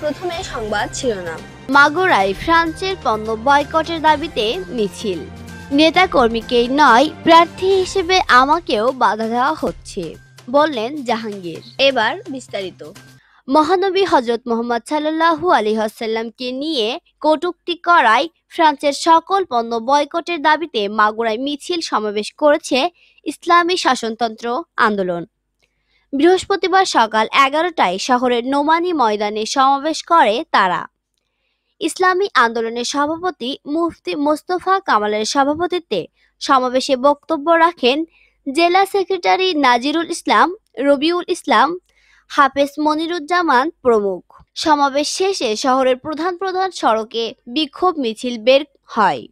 প্রথমে সংবাদ না মাগুরায় ফ্রান্সের পণ্য বয়কটের দাবিতে মিছিল নেতা কর্মীকেই নয় প্রার্থী হিসেবে আমাকেও বাধা দেওয়া হচ্ছে বললেন জাহাঙ্গীর এবার বিস্তারিত মহানবী হজরত মোহাম্মদ সাল্লু আলী হাসাল্লামকে নিয়ে কটুক্তি করায় ফ্রান্সের সকল পণ্য বয়কটের দাবিতে মাগুরায় মিছিল সমাবেশ করেছে ইসলামী শাসনতন্ত্র আন্দোলন বৃহস্পতিবার সকাল এগারোটায় শহরের নোমানি ময়দানে সমাবেশ করে তারা ইসলামী আন্দোলনের সভাপতি মুফতি মোস্তফা কামালের সভাপতিত্বে সমাবেশে বক্তব্য রাখেন জেলা সেক্রেটারি নাজিরুল ইসলাম রবিউল ইসলাম হাফেজ মনিরুজ্জামান প্রমুখ সমাবেশ শেষে শহরের প্রধান প্রধান সড়কে বিক্ষোভ মিছিল বের হয়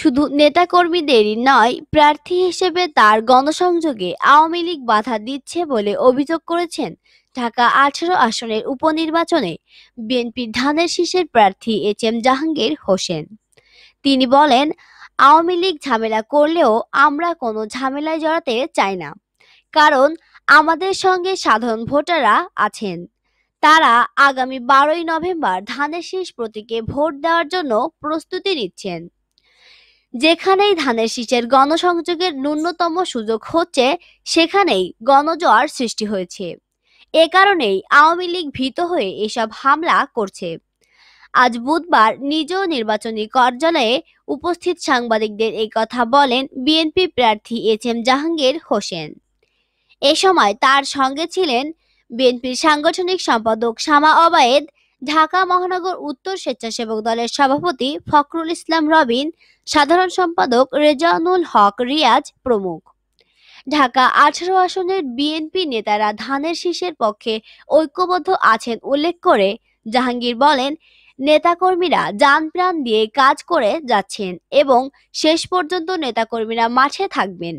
শুধু নেতাকর্মীদেরই নয় প্রার্থী হিসেবে তার গণসংযোগে আওয়ামী লীগ বাধা দিচ্ছে বলে অভিযোগ করেছেন ঢাকা আঠারো আসনের উপনির্বাচনে বিএনপি ধানের শীষের প্রার্থী এইচ এম জাহাঙ্গীর হোসেন তিনি বলেন আওয়ামী লীগ ঝামেলা করলেও আমরা কোনো ঝামেলায় জড়াতে চাই না কারণ আমাদের সঙ্গে সাধারণ ভোটাররা আছেন তারা আগামী বারোই নভেম্বর ধানের শীষ প্রতীকে ভোট দেওয়ার জন্য প্রস্তুতি নিচ্ছেন যেখানেই ধানের শীষের গণসংযোগের ন্যূনতম সুযোগ হচ্ছে সেখানেই গণজোয়ার সৃষ্টি হয়েছে এ কারণেই আওয়ামী লীগ ভীত হয়ে এসব হামলা করছে আজ বুধবার নিজ নির্বাচনী কার্যালয়ে উপস্থিত সাংবাদিকদের এই কথা বলেন বিএনপি প্রার্থী এইচ এম জাহাঙ্গীর হোসেন এ সময় তার সঙ্গে ছিলেন বিএনপির সাংগঠনিক সম্পাদক শামা অবায়েদ ঢাকা মহানগর উত্তর স্বেচ্ছাসেবক দলের সভাপতি ফখরুল ইসলাম রবিন সাধারণ সম্পাদক রেজানুল হক রিয়াজ প্রমুখ ঢাকা আঠারো আসনের বিএনপি নেতারা ধানের শীষের পক্ষে ঐক্যবদ্ধ আছেন উল্লেখ করে জাহাঙ্গীর বলেন নেতাকর্মীরা প্রাণ দিয়ে কাজ করে যাচ্ছেন এবং শেষ পর্যন্ত নেতাকর্মীরা মাঠে থাকবেন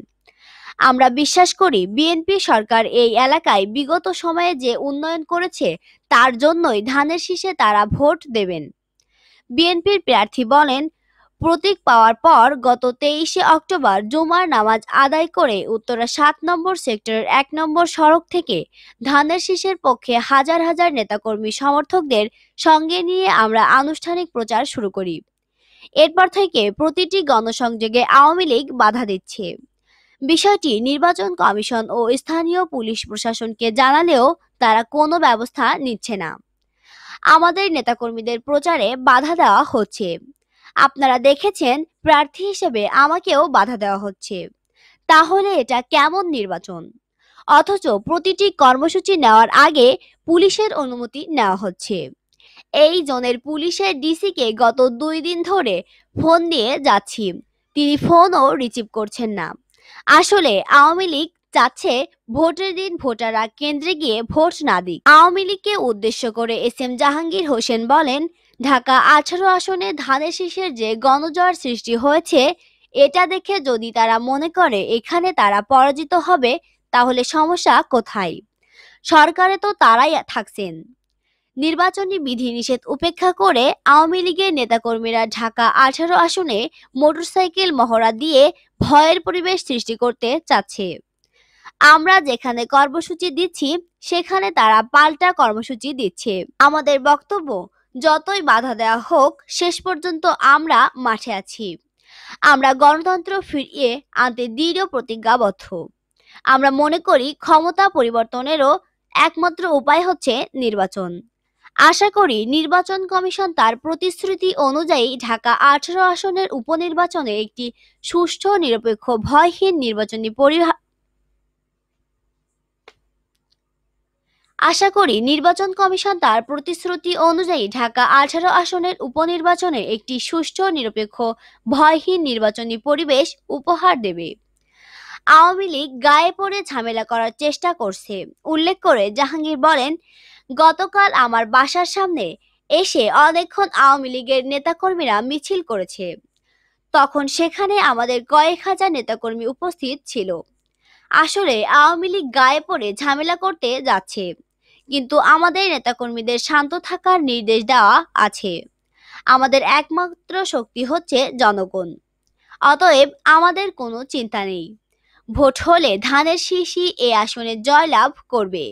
আমরা বিশ্বাস করি বিএনপি সরকার এই এলাকায় বিগত সময়ে যে উন্নয়ন করেছে তার জন্যই ধানের শীষে তারা ভোট দেবেন বিএনপির প্রার্থী বলেন প্রতীক পাওয়ার পর গত তেইশে অক্টোবর জুমার নামাজ আদায় করে উত্তরা সাত নম্বর সেক্টরের এক নম্বর সড়ক থেকে ধানের শীষের পক্ষে হাজার হাজার নেতাকর্মী সমর্থকদের সঙ্গে নিয়ে আমরা আনুষ্ঠানিক প্রচার শুরু করি এরপর থেকে প্রতিটি গণসংযোগে আওয়ামী লীগ বাধা দিচ্ছে বিষয়টি নির্বাচন কমিশন ও স্থানীয় পুলিশ প্রশাসনকে জানালেও তারা কোনো ব্যবস্থা নিচ্ছে না আমাদের নেতাকর্মীদের প্রচারে বাধা দেওয়া হচ্ছে আপনারা দেখেছেন প্রার্থী হিসেবে আমাকেও বাধা দেওয়া হচ্ছে তাহলে এটা কেমন নির্বাচন অথচ প্রতিটি কর্মসূচি নেওয়ার আগে পুলিশের অনুমতি নেওয়া হচ্ছে এই জনের পুলিশের ডিসিকে গত দুই দিন ধরে ফোন দিয়ে যাচ্ছি তিনি ফোনও রিসিভ করছেন না আসলে আওয়ামী লীগ চাচ্ছে ভোটের দিন ভোটাররা কেন্দ্রে গিয়ে ভোট না দিক আওয়ামী লীগকে উদ্দেশ্য করে এস এম জাহাঙ্গীর হোসেন বলেন ঢাকা আঠারো আসনে ধানের শীষের যে গণজয়ের সৃষ্টি হয়েছে এটা দেখে যদি তারা মনে করে এখানে তারা পরাজিত হবে তাহলে সমস্যা কোথায় সরকারে তো তারাই থাকছেন নির্বাচনী বিধিনিষেধ উপেক্ষা করে আওয়ামী লীগের নেতাকর্মীরা ঢাকা আঠারো আসনে মোটরসাইকেল মহড়া দিয়ে ভয়ের পরিবেশ সৃষ্টি করতে চাচ্ছে আমরা যেখানে কর্মসূচি দিচ্ছি সেখানে তারা পাল্টা কর্মসূচি দিচ্ছে আমাদের বক্তব্য যতই বাধা দেওয়া হোক শেষ পর্যন্ত আমরা মাঠে আছি আমরা গণতন্ত্র ফিরিয়ে আনতে দৃঢ় প্রতিজ্ঞাবদ্ধ আমরা মনে করি ক্ষমতা পরিবর্তনেরও একমাত্র উপায় হচ্ছে নির্বাচন আশা করি নির্বাচন কমিশন তার প্রতিশ্রুতি অনুযায়ী ঢাকা আঠারো আসনের উপনির্বাচনে একটি সুষ্ঠু নিরপেক্ষ ভয়হীন নির্বাচনী পরিহা আশা করি নির্বাচন কমিশন তার প্রতিশ্রুতি অনুযায়ী ঢাকা আঠারো আসনের উপনির্বাচনে একটি সুষ্ঠু নিরপেক্ষ ভয়হীন নির্বাচনী পরিবেশ উপহার দেবে আওয়ামী লীগ গায়ে পড়ে ঝামেলা করার চেষ্টা করছে উল্লেখ করে জাহাঙ্গীর বলেন গতকাল আমার বাসার সামনে এসে অনেকক্ষণ আওয়ামী লীগের নেতাকর্মীরা মিছিল করেছে তখন সেখানে আমাদের কয়েক হাজার নেতাকর্মী উপস্থিত ছিল আসলে আওয়ামী লীগ গায়ে পড়ে ঝামেলা করতে যাচ্ছে কিন্তু আমাদের নেতাকর্মীদের শান্ত থাকার নির্দেশ দেওয়া আছে আমাদের একমাত্র শক্তি হচ্ছে জনগণ অতএব আমাদের কোনো চিন্তা নেই ভোট হলে ধানের শিশি এ আসনে জয়লাভ করবে